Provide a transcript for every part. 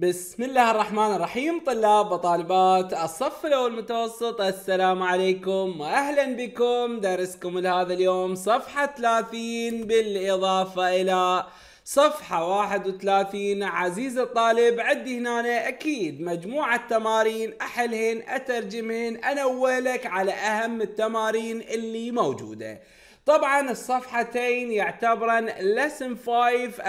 بسم الله الرحمن الرحيم طلاب وطالبات الصف الاول المتوسط السلام عليكم واهلا بكم درسكم لهذا اليوم صفحه 30 بالاضافه الى صفحة 31 عزيزي الطالب عندي هنا أكيد مجموعة تمارين أحلهن أترجمهن أنوه لك على أهم التمارين اللي موجودة طبعا الصفحتين يعتبرن lesson 5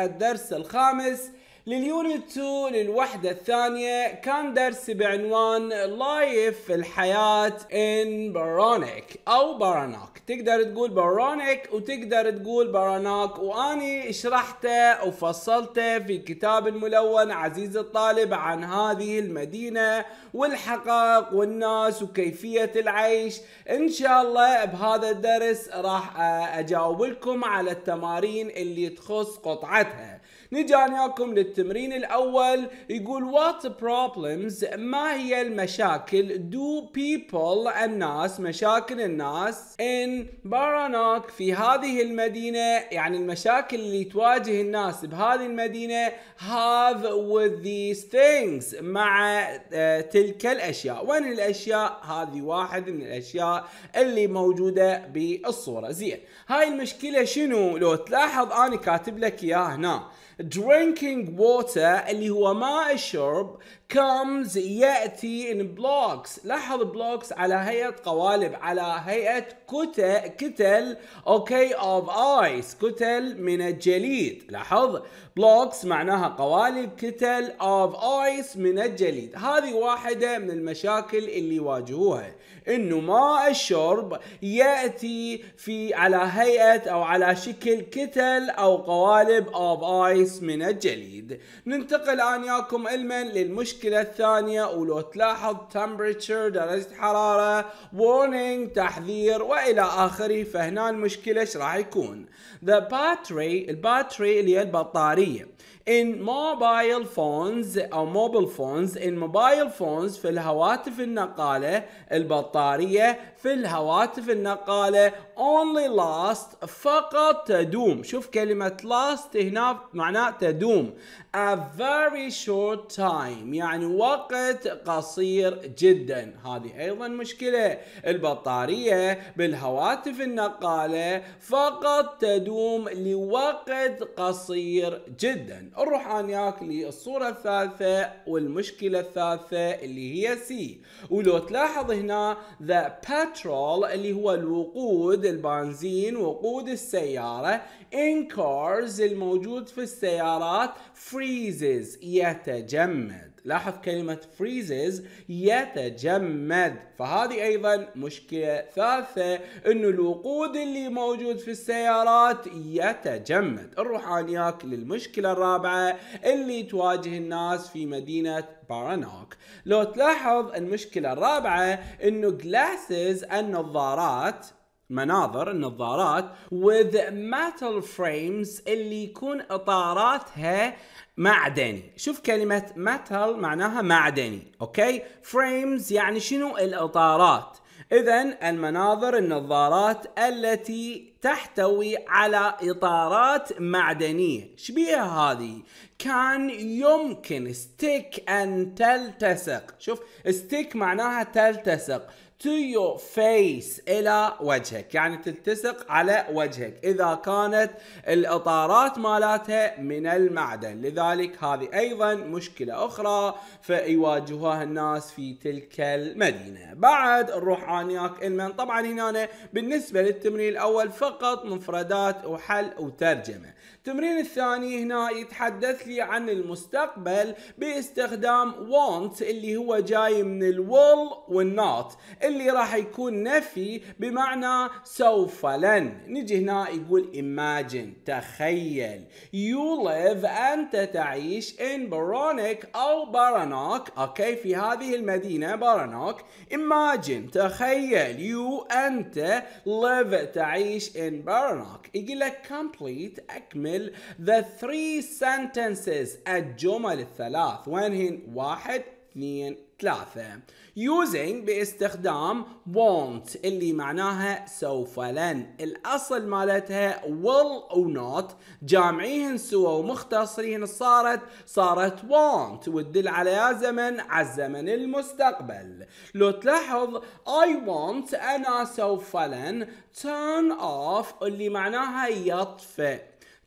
الدرس الخامس لليونت 2 للوحدة الثانية كان درس بعنوان لايف الحياة ان بارونيك او باراناك تقدر تقول بارونيك وتقدر تقول باراناك واني شرحته وفصلته في كتاب الملون عزيز الطالب عن هذه المدينة والحقائق والناس وكيفية العيش ان شاء الله بهذا الدرس راح اجاوب لكم على التمارين اللي تخص قطعتها نجي انا وياكم للتمرين الاول يقول what problems ما هي المشاكل do people الناس مشاكل الناس in Baranak في هذه المدينة يعني المشاكل اللي تواجه الناس بهذه المدينة have with these things مع آه، تلك الأشياء وين الأشياء هذه واحد من الأشياء اللي موجودة بالصورة زين هاي المشكلة شنو لو تلاحظ أنا كاتب لك إياها هنا drinking water اللي هو ماء الشرب comes يأتي in blocks لاحظ blocks على هيئة قوالب على هيئة كتل كتل اوكي of ice كتل من الجليد لاحظ blocks معناها قوالب كتل of ice من الجليد هذه واحدة من المشاكل اللي يواجهوها انه ماء الشرب ياتي في على هيئه او على شكل كتل او قوالب اوف ايس من الجليد ننتقل الان ياكم علما للمشكله الثانيه ولو تلاحظ تمبرتشر درجه حراره warning تحذير والى اخره فهنا المشكله ايش راح يكون ذا باتري الباتري اللي هي البطاريه in mobile phones or mobile phones in mobile phones في الهواتف النقالة البطارية في الهواتف النقالة only last فقط تدوم شوف كلمة last هنا معناه تدوم a very short time يعني وقت قصير جدا هذه ايضا مشكلة البطارية بالهواتف النقالة فقط تدوم لوقت قصير جدا نروح انياك للصورة الثالثة والمشكلة الثالثة اللي هي سي ولو تلاحظ هنا the patch petrol اللي هو الوقود البنزين وقود السيارة in cars الموجود في السيارات freezes يتجمد لاحظ كلمة freezes يتجمد فهذه أيضا مشكلة ثالثة أنه الوقود اللي موجود في السيارات يتجمد نروح عنياك للمشكلة الرابعة اللي تواجه الناس في مدينة بارانوك لو تلاحظ المشكلة الرابعة أنه glasses النظارات مناظر النظارات with metal frames اللي يكون اطاراتها معدني شوف كلمة metal معناها معدني اوكي frames يعني شنو الاطارات اذا المناظر النظارات التي تحتوي على اطارات معدنيه شبيه هذه كان يمكن ستيك ان تلتصق شوف ستيك معناها تلتصق to your face الى وجهك يعني تلتصق على وجهك اذا كانت الاطارات مالتها من المعدن لذلك هذه ايضا مشكله اخرى فيواجهوها الناس في تلك المدينه بعد نروح عنياك المن طبعا هنا بالنسبه للتمرين الاول فقط مفردات وحل وترجمه التمرين الثاني هنا يتحدث لي عن المستقبل باستخدام want اللي هو جاي من الول والنات اللي راح يكون نفي بمعنى سوف لن نجي هنا يقول imagine تخيل you live أنت تعيش in برونيك أو بارانوك أوكي في هذه المدينة بارانوك imagine تخيل you أنت live تعيش in بارانوك يقول لك complete أكمل the three sentences الجمل الثلاث وين هن واحد اثنين ثلاثة using باستخدام won't اللي معناها سوف لن الأصل مالتها will أو not جامعيهن سوا ومختصرين صارت صارت won't وتدل على زمن على الزمن المستقبل لو تلاحظ I want أنا سوف لن turn off اللي معناها يطفئ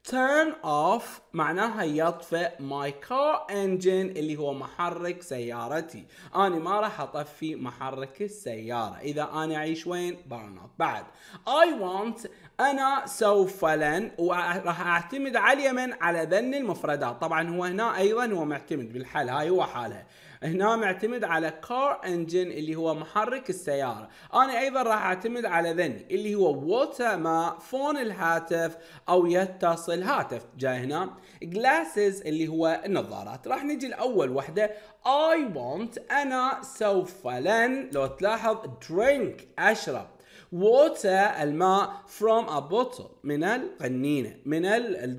turn off معناها يطفئ my car engine اللي هو محرك سيارتي أنا ما راح أطفي محرك السيارة إذا أنا أعيش وين بارنات بعد I want أنا سوف لن وراح أعتمد على اليمن على ذن المفردات طبعا هو هنا أيضا هو معتمد بالحال هاي هو حالها هنا معتمد على كار انجن اللي هو محرك السياره انا ايضا راح اعتمد على ذني اللي هو ووتر ما فون الهاتف او يتصل هاتف جاي هنا جلاسز اللي هو النظارات راح نجي لاول وحده I want انا سوف لن لو تلاحظ drink اشرب water الماء from a bottle من القنينة من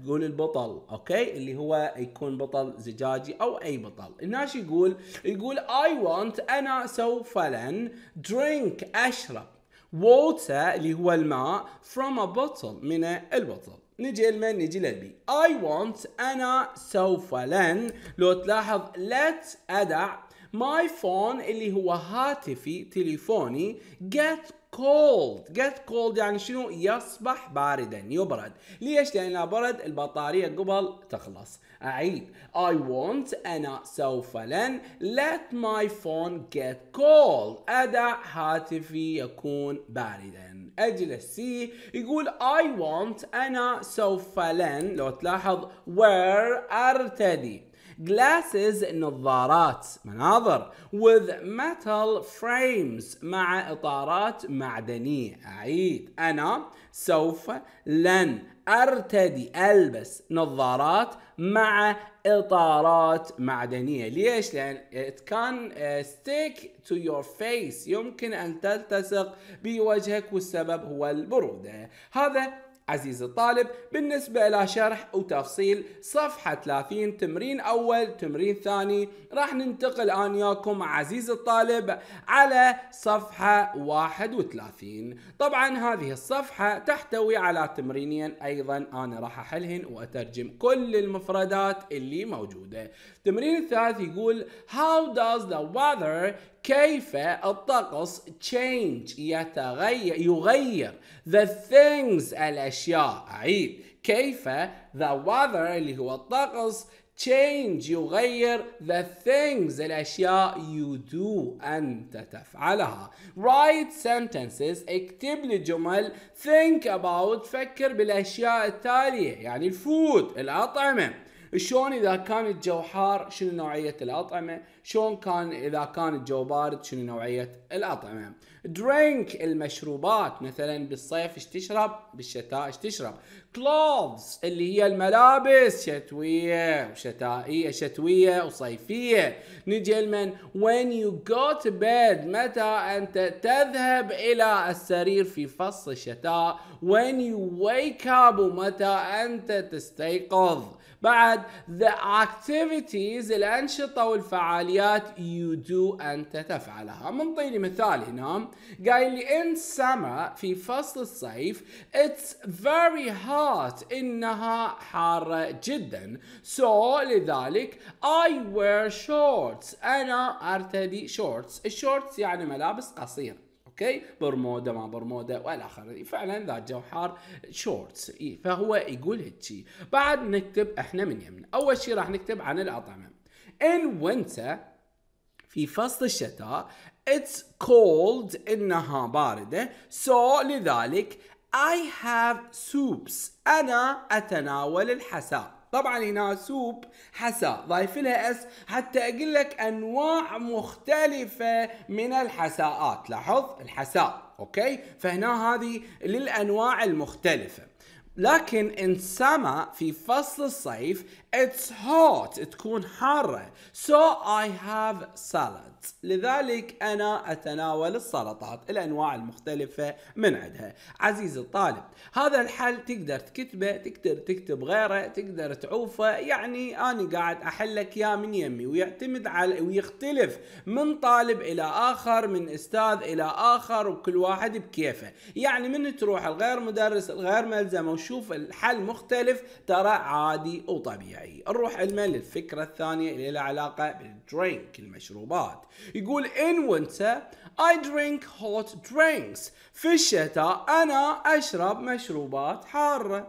تقول البطل اوكي اللي هو يكون بطل زجاجي او اي بطل الناس يقول يقول I want انا سوف لن drink اشرب water اللي هو الماء from a bottle من البطل نجي لمن نجي للبي I want أنا سوف لن لو تلاحظ let أدع my phone اللي هو هاتفي تليفوني get cold get cold يعني شنو يصبح باردا يبرد ليش لأن برد البطارية قبل تخلص أعيد I want أنا سوف لن let my phone get cold أدع هاتفي يكون باردا أجلس سي يقول I want أنا سوف لن لو تلاحظ where أرتدي Glasses نظارات مناظر with metal frames مع إطارات معدنية أعيد أنا سوف لن ارتدي البس نظارات مع اطارات معدنيه ليش لان it can uh, stick to your face يمكن ان تلتصق بوجهك والسبب هو البروده هذا عزيزي الطالب بالنسبة إلى شرح وتفصيل صفحة 30 تمرين أول تمرين ثاني راح ننتقل أنا وياكم عزيزي الطالب على صفحة 31 طبعا هذه الصفحة تحتوي على تمرينين أيضا أنا راح أحلهن وأترجم كل المفردات اللي موجودة التمرين الثالث يقول How does the weather كيف الطقس change يتغير يغير the things الأشياء عيد كيف the weather اللي هو الطقس change يغير the things الأشياء you do أنت تفعلها write sentences اكتب لي جمل think about فكر بالأشياء التالية يعني الفود الأطعمة شلون اذا كان الجو حار شنو نوعيه الاطعمه شلون كان اذا كان الجو بارد شنو نوعيه الاطعمه درينك المشروبات مثلا بالصيف ايش تشرب بالشتاء ايش تشرب كلوفز اللي هي الملابس شتويه وشتائيه شتويه وصيفيه نجي لمن when you go to bed متى انت تذهب الى السرير في فصل الشتاء when you wake up ومتى انت تستيقظ بعد the activities الأنشطة والفعاليات you do أنت تفعلها منطيني مثال هنا قايل لي in summer في فصل الصيف it's very hot إنها حارة جدا so لذلك I wear shorts أنا أرتدي shorts الشورتس يعني ملابس قصيرة اوكي برمودا ما برمودا والى اخره فعلا جو حار شورتس فهو يقول هيجي بعد نكتب احنا من يمنا اول شيء راح نكتب عن الاطعمه ان وينتا في فصل الشتاء it's cold انها بارده so لذلك I have soups انا اتناول الحساء طبعا هنا سوب حسا ضايف لها اس حتى اقول لك انواع مختلفه من الحساءات لاحظ الحساء اوكي فهنا هذه للانواع المختلفه لكن ان summer في فصل الصيف it's hot تكون حارة so I have salad لذلك أنا أتناول السلطات الأنواع المختلفة من عندها عزيزي الطالب هذا الحل تقدر تكتبه تقدر تكتب غيره تقدر تعوفه يعني أنا قاعد أحلك يا من يمي ويعتمد على ويختلف من طالب إلى آخر من أستاذ إلى آخر وكل واحد بكيفه يعني من تروح الغير مدرس الغير ملزمة وشوف الحل مختلف ترى عادي وطبيعي نروح علما للفكرة الثانية اللي لها علاقة بالدرينك المشروبات يقول in winter I drink hot drinks في الشتاء أنا أشرب مشروبات حارة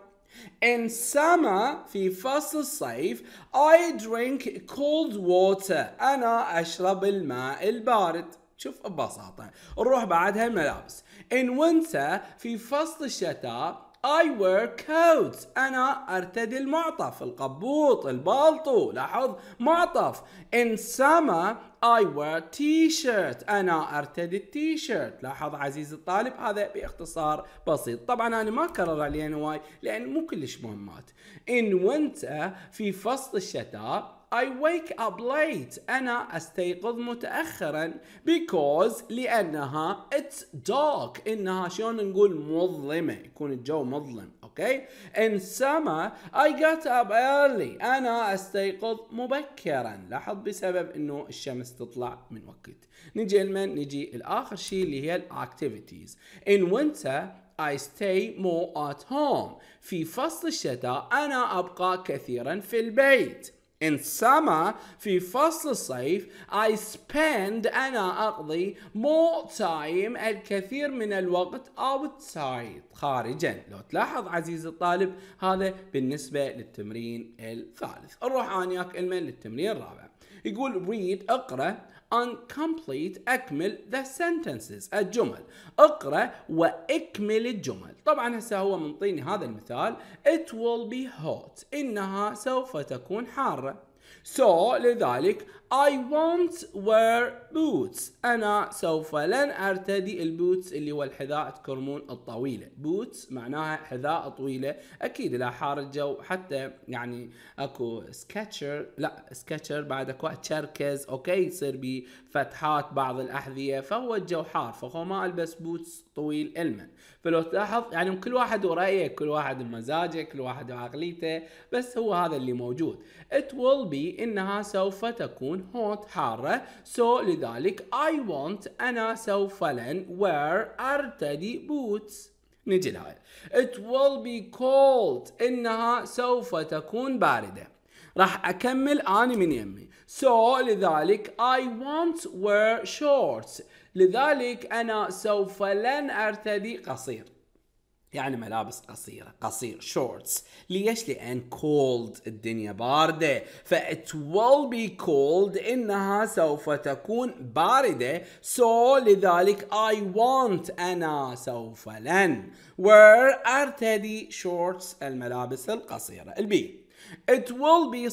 In summer في فصل الصيف I drink cold water أنا أشرب الماء البارد شوف ببساطة نروح بعدها الملابس In winter في فصل الشتاء I wear coats أنا أرتدي المعطف القبوط البالطو لاحظ معطف In summer I wear t-shirt أنا أرتدي التيشيرت لاحظ عزيزي الطالب هذا باختصار بسيط طبعا أنا ما كرر عليه هواي لأن مو كلش مهمات In winter في فصل الشتاء I wake up late أنا أستيقظ متأخرا because لأنها it's dark إنها شلون نقول مظلمة يكون الجو مظلم أوكي in summer I get up early أنا أستيقظ مبكرا لاحظ بسبب إنه الشمس تطلع من وقت نجي لمن نجي الآخر شيء اللي هي activities in winter I stay more at home في فصل الشتاء أنا أبقى كثيرا في البيت In summer في فصل الصيف I spend أنا أقضي more time الكثير من الوقت outside خارجا لو تلاحظ عزيزي الطالب هذا بالنسبة للتمرين الثالث نروح أنا وياك للتمرين الرابع يقول read اقرأ and complete اكمل the sentences الجمل اقرأ واكمل الجمل طبعا هسه هو منطيني هذا المثال it will be hot انها سوف تكون حارة so لذلك I won't wear boots أنا سوف لن أرتدي البوتس اللي هو الحذاء تكرمون الطويلة بوتس معناها حذاء طويلة أكيد لا حار الجو حتى يعني أكو سكتشر لا سكتشر بعد أكو تشركز أوكي يصير بفتحات بعض الأحذية فهو الجو حار فهو ما ألبس بوتس طويل إلما فلو تلاحظ يعني كل واحد ورأيه كل واحد بمزاجه كل واحد وعقليته بس هو هذا اللي موجود it will be إنها سوف تكون hot حارة so لذلك I want أنا سوف لن wear أرتدي boots نجي لهاي It will be cold إنها سوف تكون باردة راح أكمل أنا من يمي so لذلك I won't wear shorts لذلك أنا سوف لن أرتدي قصير يعني ملابس قصيرة قصير شورتس ليش لأن كولد الدنيا باردة it will be cold إنها سوف تكون باردة so لذلك I want أنا سوف لن where أرتدي شورتس الملابس القصيرة البي It will be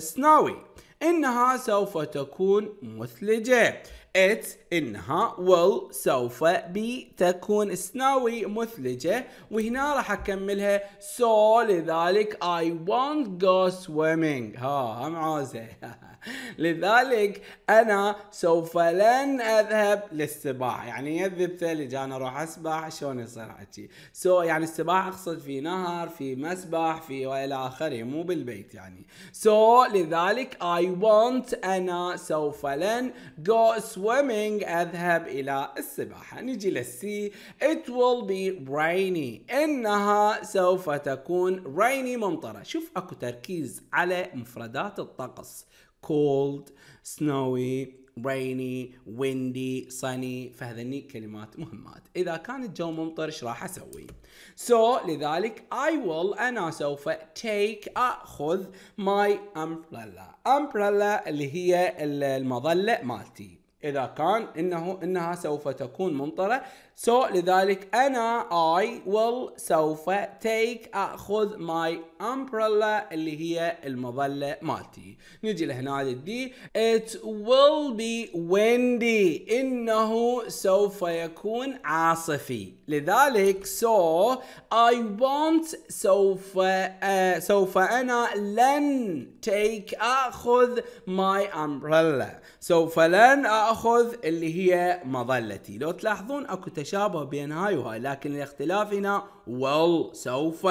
snowy إنها سوف تكون مثلجة it انها will سوف be تكون سناوي مثلجة وهنا راح اكملها so لذلك I won't go swimming ها هم عوزة لذلك انا سوف لن اذهب للسباحه يعني يذب ثلج انا اروح اسبح شلون يصير حكي سو so, يعني السباحه اقصد في نهر في مسبح في والى اخره مو بالبيت يعني سو so, لذلك اي وونت انا سوف لن go swimming اذهب الى السباحه نجي للسي it will be rainy انها سوف تكون rainy ممطره شوف اكو تركيز على مفردات الطقس cold snowy rainy windy sunny فهذني كلمات مهمات إذا كان الجو ممطر إيش راح أسوي so لذلك I will أنا سوف take أخذ my umbrella umbrella اللي هي المظلة مالتي إذا كان إنه إنها سوف تكون ممطرة سو so لذلك أنا اي ويل سوف تيك أخذ ماي امبريلا اللي هي المظلة مالتي نجي لهنا للدي ات ويل بي ويندي إنه سوف يكون عاصفي لذلك سو اي وونت سوف uh, سوف أنا لن تيك أخذ ماي امبريلا سوف لن أخذ اخذ اللي هي مظلتي لو تلاحظون اكو تشابه بين هاي وهاي لكن الاختلاف هنا وال سوف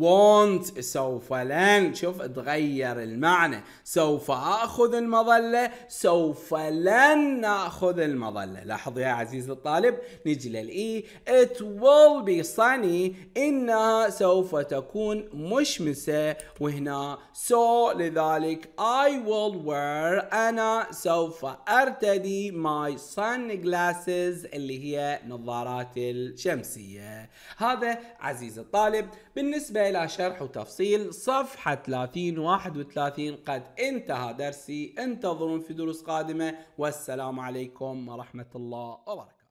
won't سوف لن شوف تغير المعنى سوف آخذ المظلة سوف لن نأخذ المظلة لاحظ يا عزيزي الطالب نجي للإي e، it will be sunny إنها سوف تكون مشمسة وهنا so لذلك I will wear أنا سوف أرتدي my صن جلاسز اللي هي نظارات الشمسية هذا عزيزي الطالب بالنسبة إلى شرح وتفصيل صفحة 30 31 قد انتهى درسي انتظرون في دروس قادمة والسلام عليكم ورحمة الله وبركاته